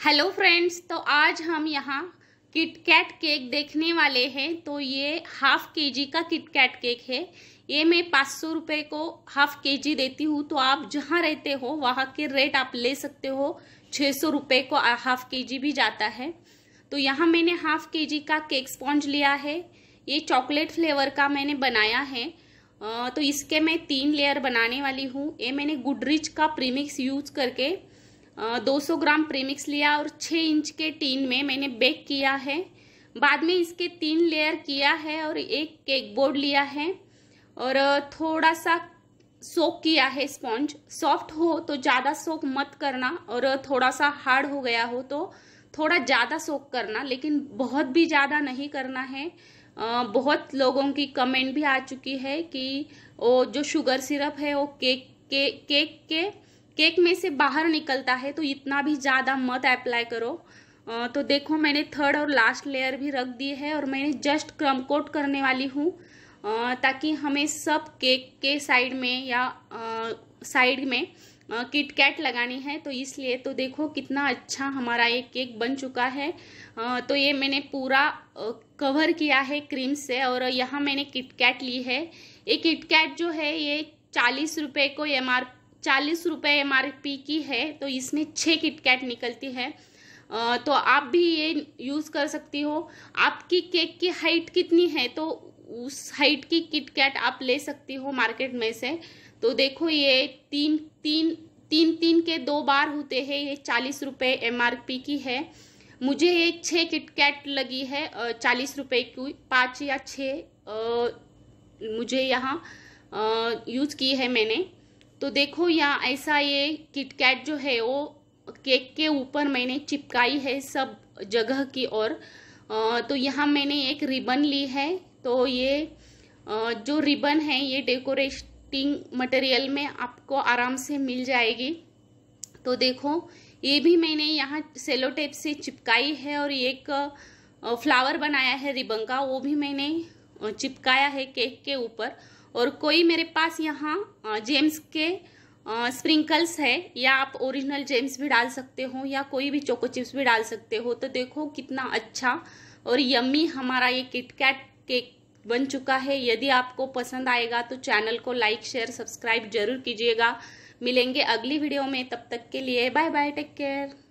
hello friends तो आज हम यहाँ किटकैट केक देखने वाले हैं तो ये हाफ के जी का किटकैट केक है ये मैं पाँच सौ रुपये को हाफ के जी देती हूँ तो आप जहाँ रहते हो वहाँ के रेट आप ले सकते हो छः सौ रुपये को हाफ के जी भी जाता है तो यहाँ मैंने हाफ के जी का केक स्पॉन्ज लिया है ये चॉकलेट फ्लेवर का मैंने बनाया है तो इसके मैं तीन लेयर बनाने वाली हूँ ये मैंने गुडरिच का प्रीमिक्स यूज करके 200 ग्राम प्रीमिक्स लिया और 6 इंच के टीन में मैंने बेक किया है बाद में इसके तीन लेयर किया है और एक केक बोर्ड लिया है और थोड़ा सा सोक किया है स्पॉन्ज सॉफ्ट हो तो ज़्यादा सोक मत करना और थोड़ा सा हार्ड हो गया हो तो थोड़ा ज़्यादा सोक करना लेकिन बहुत भी ज़्यादा नहीं करना है बहुत लोगों की कमेंट भी आ चुकी है कि वो जो शुगर सिरप है वो केक के केक के केक में से बाहर निकलता है तो इतना भी ज़्यादा मत अप्लाई करो तो देखो मैंने थर्ड और लास्ट लेयर भी रख दिए है और मैंने जस्ट क्रम कोट करने वाली हूँ ताकि हमें सब केक के साइड में या साइड में किटकैट लगानी है तो इसलिए तो देखो कितना अच्छा हमारा ये केक बन चुका है तो ये मैंने पूरा कवर किया है क्रीम से और यहाँ मैंने किटकैट ली है ये किटकैट जो है ये चालीस रुपये को एम आर चालीस रुपये एम की है तो इसमें छः किटकैट निकलती है तो आप भी ये यूज़ कर सकती हो आपकी केक की हाइट कितनी है तो उस हाइट की किटकैट आप ले सकती हो मार्केट में से तो देखो ये तीन तीन तीन तीन के दो बार होते हैं ये चालीस रुपये एम की है मुझे ये छः किटकैट लगी है चालीस रुपये की पाँच या छः मुझे यहाँ यूज़ की है मैंने तो देखो यहाँ ऐसा ये किटकैट जो है वो केक के ऊपर मैंने चिपकाई है सब जगह की ओर तो यहाँ मैंने एक रिबन ली है तो ये जो रिबन है ये डेकोरेटिंग मटेरियल में आपको आराम से मिल जाएगी तो देखो ये भी मैंने यहाँ सेलो टेप से चिपकाई है और एक फ्लावर बनाया है रिबन का वो भी मैंने चिपकाया है केक के ऊपर और कोई मेरे पास यहाँ जेम्स के स्प्रिंकल्स है या आप ओरिजिनल जेम्स भी डाल सकते हो या कोई भी चोको चिप्स भी डाल सकते हो तो देखो कितना अच्छा और यम्मी हमारा ये किटकैट केक बन चुका है यदि आपको पसंद आएगा तो चैनल को लाइक शेयर सब्सक्राइब जरूर कीजिएगा मिलेंगे अगली वीडियो में तब तक के लिए बाय बाय टेक केयर